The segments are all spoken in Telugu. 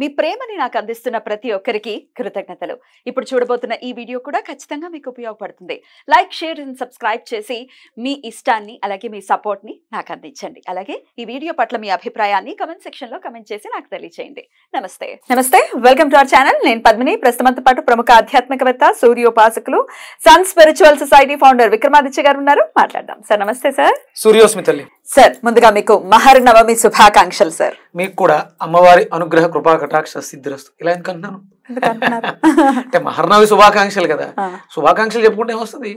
మీ ప్రేమని నాకు అందిస్తున్న ప్రతి ఒక్కరికి కృతజ్ఞతలు ఇప్పుడు చూడబోతున్న ఈ వీడియో కూడా ఖచ్చితంగా మీకు ఉపయోగపడుతుంది లైక్ షేర్ అండ్ సబ్స్క్రైబ్ చేసి మీ ఇష్టాన్ని అలాగే మీ సపోర్ట్ని నాకు అందించండి అలాగే ఈ వీడియో పట్ల మీ అభిప్రాయాన్ని కమెంట్ సెక్షన్లో కమెంట్ చేసి నాకు తెలియజేయండి నమస్తే నమస్తే వెల్కమ్ టు అవర్ ఛానల్ నేను పద్మిని ప్రస్తుతంతో పాటు ప్రముఖ ఆధ్యాత్మికవేత్త సూర్యోపాసకులు sun spiritual society founder Vikramaditya garu ఉన్నారు మాట్లాడదాం సార్ నమస్తే సార్ సూర్యోస్మితల్లి సార్ ముందుగా మీకు మహర్ నవమి శుభాకాంక్షలు సార్ మీకు కూడా అమ్మవారి అనుగ్రహ కృపా కటాక్ష సిద్ధిరస్తు ఇలా ఎందుకంటున్నాను అంటే మహర్నవి శుభాకాంక్షలు కదా శుభాకాంక్షలు చెప్పుకుంటే ఏమొస్తుంది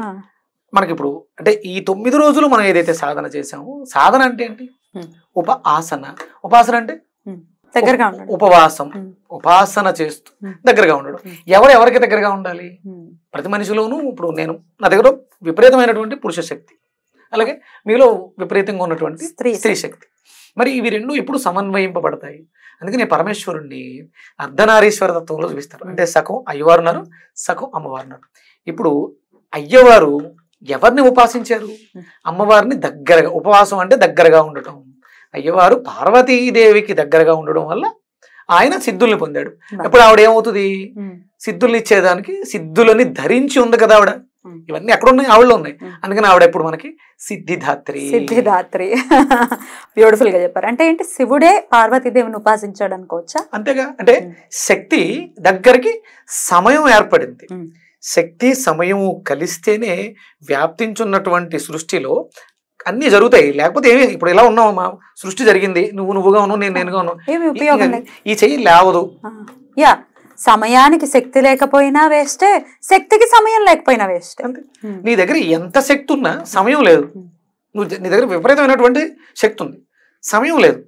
మనకి ఇప్పుడు అంటే ఈ తొమ్మిది రోజులు మనం ఏదైతే సాధన చేసామో సాధన అంటే ఏంటి ఉప ఆసన ఉపాసన అంటే దగ్గరగా ఉపవాసం ఉపాసన చేస్తూ దగ్గరగా ఉండడం ఎవరు ఎవరికి దగ్గరగా ఉండాలి ప్రతి మనిషిలోనూ ఇప్పుడు నేను నా దగ్గర విపరీతమైనటువంటి పురుష శక్తి అలాగే మీలో విపరీతంగా ఉన్నటువంటి స్త్రీ శక్తి మరి ఇవి రెండు ఎప్పుడు సమన్వయింపబడతాయి అందుకని పరమేశ్వరుణ్ణి అర్ధనారీశ్వర తత్వంలో చూపిస్తారు అంటే సగం సకం సగం ఉన్నారు ఇప్పుడు అయ్యవారు ఎవరిని ఉపాసించారు అమ్మవారిని దగ్గరగా ఉపవాసం అంటే దగ్గరగా ఉండటం అయ్యవారు పార్వతీదేవికి దగ్గరగా ఉండడం వల్ల ఆయన సిద్ధుల్ని పొందాడు ఇప్పుడు ఆవిడ ఏమవుతుంది సిద్ధుల్ని ఇచ్చేదానికి సిద్ధులని ధరించి ఉంది కదా ఆవిడ ఇవన్నీ ఎక్కడ ఉన్నాయి ఆవిడలో ఉన్నాయి అందుకని ఆవిడ ఎప్పుడు మనకి సిద్ధిదాత్రి సిద్ధిదాత్రి బ్యూటిఫుల్ గా చెప్పారు అంటే ఏంటి శివుడే పార్వతీదేవిని ఉపాసించాడు అనుకోవచ్చా అంతేగా అంటే శక్తి దగ్గరికి సమయం ఏర్పడింది శక్తి సమయం కలిస్తేనే వ్యాప్తించున్నటువంటి సృష్టిలో అన్ని జరుగుతాయి లేకపోతే ఏమి ఇప్పుడు ఎలా ఉన్నావు మా సృష్టి జరిగింది నువ్వు నువ్వుగా ఉన్నావు నేను నేనుగా ఉన్నావు ఈ చెయ్యి లేవదు యా సమయానికి శక్తి లేకపోయినా వేస్టే శక్తికి సమయం లేకపోయినా వేస్ట్ నీ దగ్గర ఎంత శక్తి ఉన్నా సమయం లేదు నువ్వు నీ దగ్గర విపరీతమైనటువంటి శక్తి ఉంది సమయం లేదు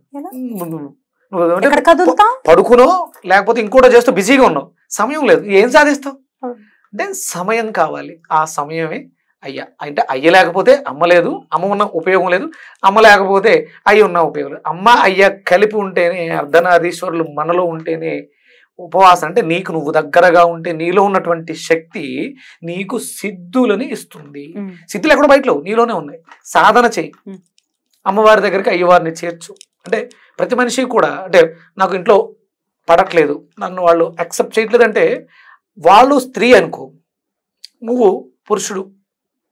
నువ్వు పడుకునో లేకపోతే ఇంకోటో చేస్తూ బిజీగా ఉన్నావు సమయం లేదు ఏం సాధిస్తావు అంటే సమయం కావాలి ఆ సమయమే అయ్యా అంటే అయ్య లేకపోతే అమ్మ లేదు అమ్మ ఉన్న ఉపయోగం లేదు అమ్మ లేకపోతే అయ్య ఉన్న ఉపయోగం లేదు అమ్మ అయ్య కలిపి ఉంటేనే అర్ధనాధీశ్వరులు మనలో ఉంటేనే ఉపవాసం అంటే నీకు నువ్వు దగ్గరగా ఉంటే నీలో ఉన్నటువంటి శక్తి నీకు సిద్ధులని ఇస్తుంది సిద్ధులు ఎక్కడ బయటలో నీలోనే ఉన్నాయి సాధన చేయి అమ్మవారి దగ్గరికి అయ్యవారిని చేర్చు అంటే ప్రతి మనిషి కూడా అంటే నాకు ఇంట్లో పడట్లేదు నన్ను వాళ్ళు యాక్సెప్ట్ చేయట్లేదు అంటే వాళ్ళు స్త్రీ అనుకో నువ్వు పురుషుడు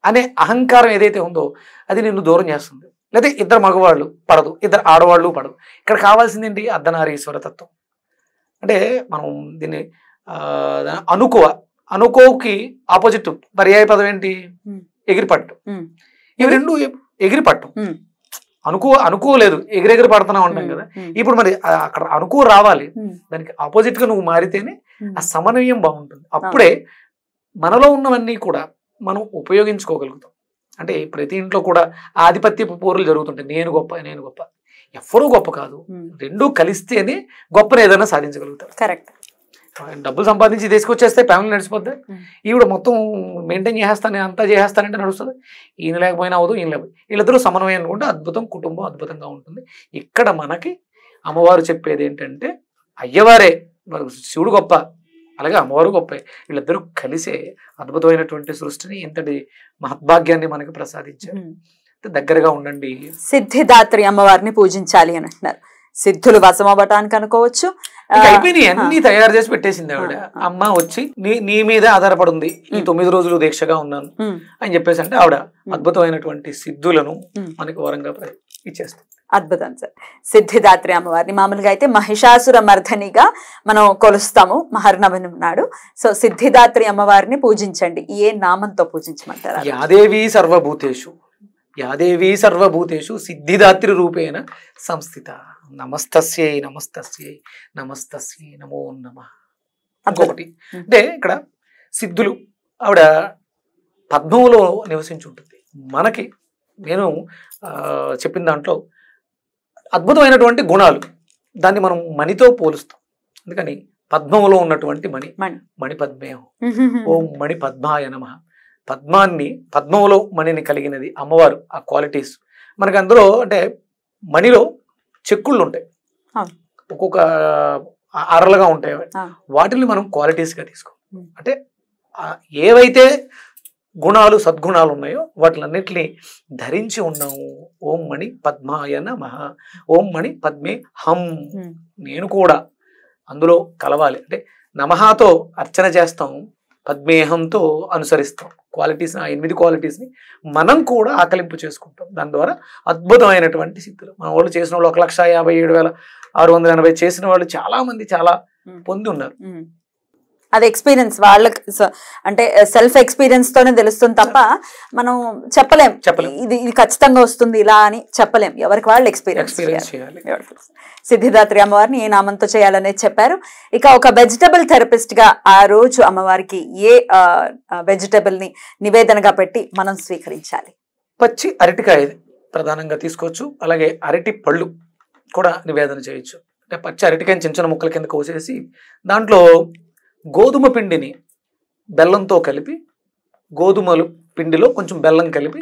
అనే అహంకారం ఏదైతే ఉందో అది నిన్ను దూరం చేస్తుంది లేదా ఇద్దరు మగవాళ్ళు పడదు ఇద్దరు ఆడవాళ్ళు పడదు ఇక్కడ కావాల్సింది ఏంటి అర్ధనారీశ్వర తత్వం అంటే మనం దీన్ని అనుకోవ అనుకోకి ఆపోజిట్ పర్యాయ పదం ఏంటి ఎగిరిపట్టు ఇవి రెండు ఎగిరిపట్టు అనుకో అనుకోలేదు ఎగిరెగిరి పడుతున్నావు అంటాం కదా ఇప్పుడు మరి అక్కడ అనుకో రావాలి దానికి ఆపోజిట్ గా నువ్వు మారితేనే ఆ సమన్వయం బాగుంటుంది అప్పుడే మనలో ఉన్నవన్నీ కూడా మనం ఉపయోగించుకోగలుగుతాం అంటే ప్రతి ఇంట్లో కూడా ఆధిపత్య పోరులు జరుగుతుంటాయి నేను గొప్ప నేను గొప్ప ఎవ్వరూ గొప్ప కాదు రెండూ కలిస్తేనే గొప్పను ఏదైనా సాధించగలుగుతారు కరెక్ట్ డబ్బులు సంపాదించి తీసుకొచ్చేస్తే ఫ్యామిలీ నడిచిపోద్ది ఈవిడ మొత్తం మెయింటైన్ చేసేస్తాను అంతా చేసేస్తానంటే నడుస్తుంది ఈయన లేకపోయినా అవదు ఈయన లేకపోయి వీళ్ళిద్దరూ సమన్వయం అనుకుంటే అద్భుతం కుటుంబం అద్భుతంగా ఉంటుంది ఇక్కడ మనకి అమ్మవారు చెప్పేది ఏంటంటే అయ్యవారే శివుడు గొప్ప అలాగే అమ్మవారు గొప్ప వీళ్ళిద్దరూ కలిసే అద్భుతమైనటువంటి సృష్టిని ఇంతటి మహద్భాగ్యాన్ని మనకి ప్రసాదించారు దగ్గరగా ఉండండి సిద్ధిదాత్రి అమ్మవారిని పూజించాలి అని అంటున్నారు సిద్ధులు అవ్వటానికి అనుకోవచ్చు అన్ని తయారు చేసి పెట్టేసింది ఆవిడ అమ్మ వచ్చి నీ నీ మీద ఆధారపడింది ఈ తొమ్మిది రోజులు దీక్షగా ఉన్నాను అని చెప్పేసి అంటే ఆవిడ అద్భుతమైనటువంటి సిద్ధులను మనకి వరంగా ఇచ్చేస్తుంది అద్భుతం సార్ సిద్ధిదాత్రి అమ్మవారిని మామూలుగా అయితే మహిషాసుర మర్ధనిగా మనం కొలుస్తాము మహర్నవనం నాడు సో సిద్ధిదాత్రి అమ్మవారిని పూజించండి ఏ నామంతో పూజించమంటారు యాదేవి సర్వభూతేషు యాదేవీ సర్వభూతేషు సిద్ధిదాత్రి రూపేణ సంస్థిత నమస్తస్యై నమస్తస్యై నమస్తస్యై నమో నమ ఇంకొకటి అంటే ఇక్కడ సిద్ధులు ఆవిడ నివసించి నివసించుంటుంది మనకి నేను చెప్పిన దాంట్లో అద్భుతమైనటువంటి గుణాలు దాన్ని మనం మణితో పోలుస్తాం అందుకని పద్మములో ఉన్నటువంటి మణి మణి మణిపద్మే ఓం మణిపద్మాయ నమ పద్మాన్ని పద్మంలో మణిని కలిగినది అమ్మవారు ఆ క్వాలిటీస్ మనకు అందులో అంటే మణిలో చెక్కుళ్ళు ఉంటాయి ఒక్కొక్క అరలుగా ఉంటాయి వాటిని మనం క్వాలిటీస్గా తీసుకో అంటే ఏవైతే గుణాలు సద్గుణాలు ఉన్నాయో వాటిలన్నిటిని ధరించి ఉన్నాము ఓం మణి పద్మాయ నమ ఓం మణి పద్మే హం నేను కూడా అందులో కలవాలి అంటే నమహాతో అర్చన చేస్తాము పద్మేహంతో అనుసరిస్తాం క్వాలిటీస్ ఆ ఎనిమిది క్వాలిటీస్ని మనం కూడా ఆకలింపు చేసుకుంటాం దాని ద్వారా అద్భుతమైనటువంటి సిద్ధులు మన వాళ్ళు చేసిన వాళ్ళు ఒక లక్ష యాభై ఏడు వేల ఆరు వందల ఎనభై చేసిన వాళ్ళు చాలా మంది చాలా పొంది ఉన్నారు అది ఎక్స్పీరియన్స్ వాళ్ళకి అంటే సెల్ఫ్ ఎక్స్పీరియన్స్ తోనే తెలుస్తుంది తప్ప మనం చెప్పలేం ఇది ఇది ఖచ్చితంగా వస్తుంది ఇలా అని చెప్పలేం ఎవరికి వాళ్ళు ఎక్స్పీరియన్స్ సిద్ధిదాత్రి అమ్మవారిని ఏ నామంతో చేయాలనేది చెప్పారు ఇక ఒక వెజిటబుల్ థెరపిస్ట్ గా ఆ రోజు అమ్మవారికి ఏ వెజిటబుల్ ని నివేదనగా పెట్టి మనం స్వీకరించాలి పచ్చి అరటికాయ ప్రధానంగా తీసుకోవచ్చు అలాగే అరటి పళ్ళు కూడా నివేదన చేయొచ్చు అంటే పచ్చి అరటికాయని చిన్న చిన్న ముక్కల కింద కోసేసి దాంట్లో గోధుమ పిండిని బెల్లంతో కలిపి గోధుమలు పిండిలో కొంచెం బెల్లం కలిపి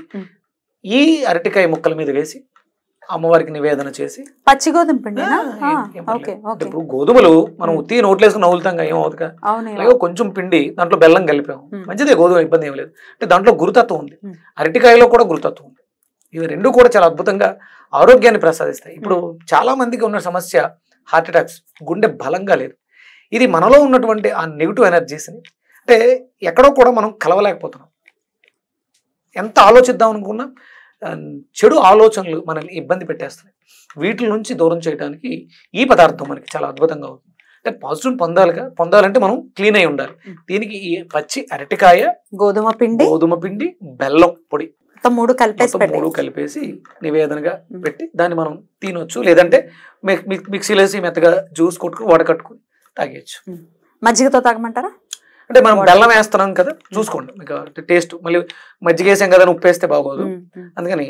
ఈ అరటికాయ ముక్కల మీద వేసి అమ్మవారికి నివేదన చేసి పచ్చి గోధుమ పిండి ఇప్పుడు గోధుమలు మనం ఉత్తి నోట్లేసుకుని నవ్వులుతాం ఏమవుతుందిగా అలాగే కొంచెం పిండి దాంట్లో బెల్లం కలిపాము మంచిదే గోధుమ ఇబ్బంది ఏం లేదు అంటే దాంట్లో గురుతత్వం ఉంది అరటికాయలో కూడా గురుతత్వం ఉంది ఇవి రెండు కూడా చాలా అద్భుతంగా ఆరోగ్యాన్ని ప్రసాదిస్తాయి ఇప్పుడు చాలా మందికి ఉన్న సమస్య హార్ట్ అటాక్స్ గుండె బలంగా లేదు ఇది మనలో ఉన్నటువంటి ఆ నెగిటివ్ ఎనర్జీస్ని అంటే ఎక్కడో కూడా మనం కలవలేకపోతున్నాం ఎంత ఆలోచిద్దాం అనుకున్నా చెడు ఆలోచనలు మనల్ని ఇబ్బంది పెట్టేస్తున్నాయి వీటి నుంచి దూరం చేయడానికి ఈ పదార్థం మనకి చాలా అద్భుతంగా అవుతుంది అంటే పాజిటివ్ పొందాలిగా పొందాలంటే మనం క్లీన్ అయి ఉండాలి దీనికి ఈ పచ్చి అరటికాయ గోధుమ పిండి గోధుమ పిండి బెల్లం పొడి మూడు కలిపేసి మూడు కలిపేసి నివేదనగా పెట్టి దాన్ని మనం తినొచ్చు లేదంటే మిక్సీలో వేసి మెత్తగా జ్యూస్ కొట్టుకుని వడకట్టుకుని తాగేయచ్చు మజ్జిగతో తాగమంటారా అంటే మనం బెల్లం వేస్తున్నాం కదా చూసుకోండి మీకు టేస్ట్ మళ్ళీ మజ్జిగ వేసాం కదా ఉప్పు వేస్తే బాగోదు అందుకని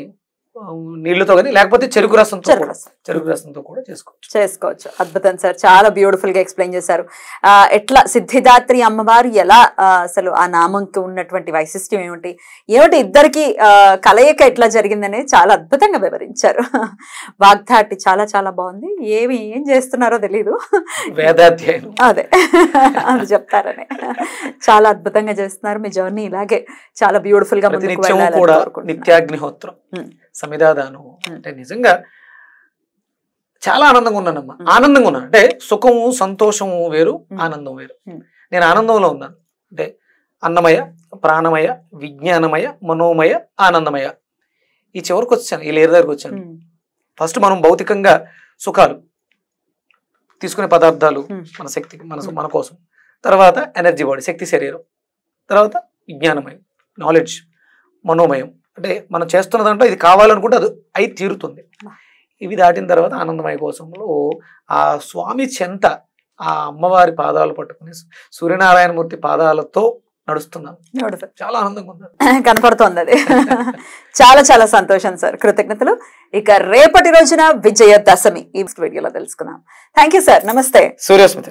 నీళ్లతో కానీ లేకపోతే చెరుకు రసం చెరుకు రసంతో కూడా చేసుకోవచ్చు చేసుకోవచ్చు అద్భుతం సార్ చాలా బ్యూటిఫుల్ గా ఎక్స్ప్లెయిన్ చేశారు ఎట్లా సిద్ధిదాత్రి అమ్మవారు ఎలా అసలు ఆ నామంకి ఉన్నటువంటి వైశిష్టం ఏమిటి ఏమిటి ఇద్దరికి కలయిక ఎట్లా జరిగిందనే చాలా అద్భుతంగా వివరించారు వాగ్దాటి చాలా చాలా బాగుంది ఏమి ఏం చేస్తున్నారో తెలీదు వేదాధ్యాయం అదే అది చెప్తారని చాలా అద్భుతంగా చేస్తున్నారు మీ జర్నీ ఇలాగే చాలా బ్యూటిఫుల్ గా నిత్యాగ్నిహోత్రం సమిదాదాను అంటే నిజంగా చాలా ఆనందంగా ఉన్నానమ్మా ఆనందంగా ఉన్నాను అంటే సుఖము సంతోషము వేరు ఆనందం వేరు నేను ఆనందంలో ఉన్నాను అంటే అన్నమయ ప్రాణమయ విజ్ఞానమయ మనోమయ ఆనందమయ ఈ చివరికి వచ్చాను ఈ లేరు దగ్గరకు వచ్చాను ఫస్ట్ మనం భౌతికంగా సుఖాలు తీసుకునే పదార్థాలు మన శక్తి మన మన కోసం తర్వాత ఎనర్జీ బాడీ శక్తి శరీరం తర్వాత విజ్ఞానమయం నాలెడ్జ్ మనోమయం అంటే మనం చేస్తున్న దాంట్లో ఇది కావాలనుకుంటే అది అయి తీరుతుంది ఇవి దాటిన తర్వాత ఆనందమయ కోసంలో ఆ స్వామి చెంత ఆ అమ్మవారి పాదాలు పట్టుకుని సూర్యనారాయణమూర్తి పాదాలతో నడుస్తున్నాను చాలా ఆనందంగా ఉంది కనపడుతోంది అది చాలా చాలా సంతోషం సార్ కృతజ్ఞతలు ఇక రేపటి రోజున విజయదశమి ఈ వీడియోలో తెలుసుకుందాం థ్యాంక్ సార్ నమస్తే సూర్యస్మతి